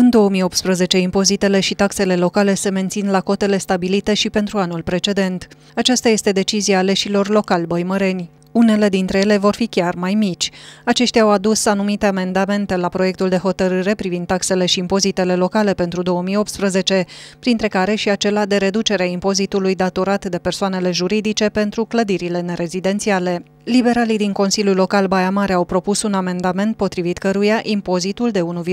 În 2018, impozitele și taxele locale se mențin la cotele stabilite și pentru anul precedent. Aceasta este decizia aleșilor local băimăreni. Unele dintre ele vor fi chiar mai mici. Aceștia au adus anumite amendamente la proiectul de hotărâre privind taxele și impozitele locale pentru 2018, printre care și acela de reducere a impozitului datorat de persoanele juridice pentru clădirile nerezidențiale. Liberalii din Consiliul Local Baia Mare au propus un amendament potrivit căruia impozitul de 1,3%,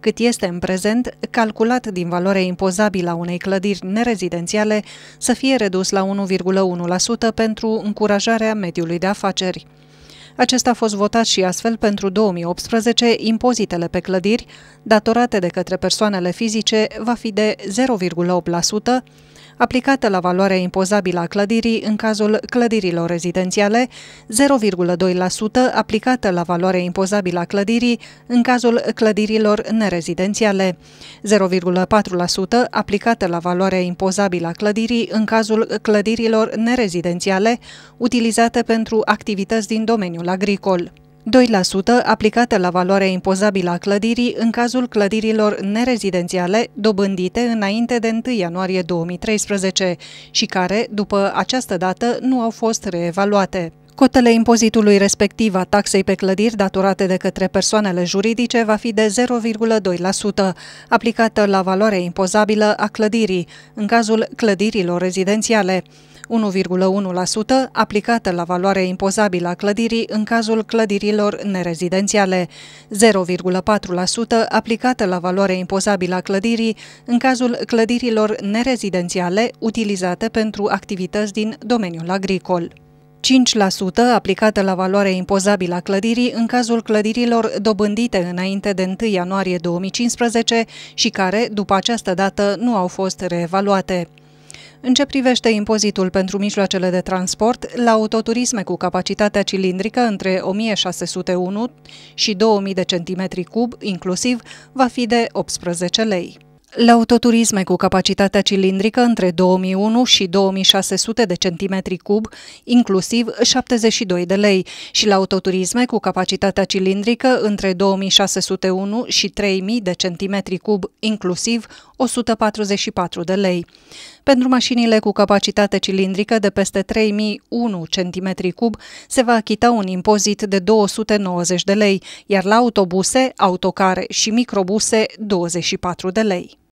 cât este în prezent, calculat din valoarea impozabilă a unei clădiri nerezidențiale, să fie redus la 1,1% pentru încurajarea protejarea mediului de afaceri. Acesta a fost votat și astfel pentru 2018 impozitele pe clădiri, datorate de către persoanele fizice, va fi de 0,8%, aplicată la valoarea impozabilă a clădirii în cazul clădirilor rezidențiale, 0,2% aplicată la valoarea impozabilă a clădirii în cazul clădirilor nerezidențiale, 0,4% aplicată la valoarea impozabilă a clădirii în cazul clădirilor nerezidențiale utilizate pentru activități din domeniul agricol. 2% aplicată la valoarea impozabilă a clădirii în cazul clădirilor nerezidențiale dobândite înainte de 1 ianuarie 2013 și care, după această dată, nu au fost reevaluate. Cotele impozitului respectiv a taxei pe clădiri datorate de către persoanele juridice va fi de 0,2%, aplicată la valoarea impozabilă a clădirii, în cazul clădirilor rezidențiale. 1,1% aplicată la valoarea impozabilă a clădirii în cazul clădirilor nerezidențiale, 0,4% aplicată la valoarea impozabilă a clădirii în cazul clădirilor nerezidențiale utilizate pentru activități din domeniul agricol. 5% aplicată la valoarea impozabilă a clădirii în cazul clădirilor dobândite înainte de 1 ianuarie 2015 și care, după această dată, nu au fost reevaluate. În ce privește impozitul pentru mijloacele de transport, la autoturisme cu capacitatea cilindrică între 1601 și 2000 de centimetri cub, inclusiv, va fi de 18 lei. La autoturisme cu capacitatea cilindrică între 2001 și 2600 de centimetri cub, inclusiv 72 de lei, și la autoturisme cu capacitatea cilindrică între 2601 și 3000 de centimetri cub, inclusiv 144 de lei. Pentru mașinile cu capacitate cilindrică de peste 3001 cm3 se va achita un impozit de 290 de lei, iar la autobuse, autocare și microbuse 24 de lei.